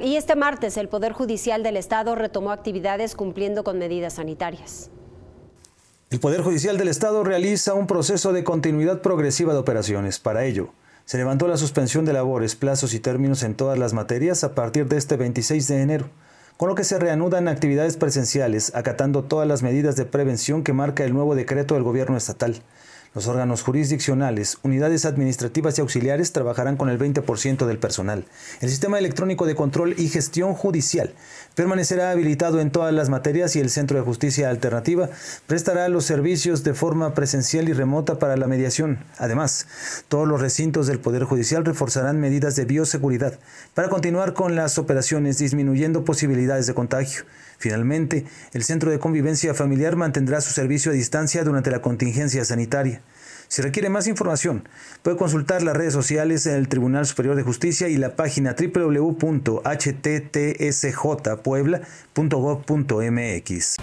Y este martes el Poder Judicial del Estado retomó actividades cumpliendo con medidas sanitarias. El Poder Judicial del Estado realiza un proceso de continuidad progresiva de operaciones. Para ello, se levantó la suspensión de labores, plazos y términos en todas las materias a partir de este 26 de enero, con lo que se reanudan actividades presenciales, acatando todas las medidas de prevención que marca el nuevo decreto del gobierno estatal. Los órganos jurisdiccionales, unidades administrativas y auxiliares trabajarán con el 20% del personal. El sistema electrónico de control y gestión judicial permanecerá habilitado en todas las materias y el Centro de Justicia Alternativa prestará los servicios de forma presencial y remota para la mediación. Además, todos los recintos del Poder Judicial reforzarán medidas de bioseguridad para continuar con las operaciones disminuyendo posibilidades de contagio. Finalmente, el Centro de Convivencia Familiar mantendrá su servicio a distancia durante la contingencia sanitaria. Si requiere más información, puede consultar las redes sociales en el Tribunal Superior de Justicia y la página www.httsjpuebla.gov.mx.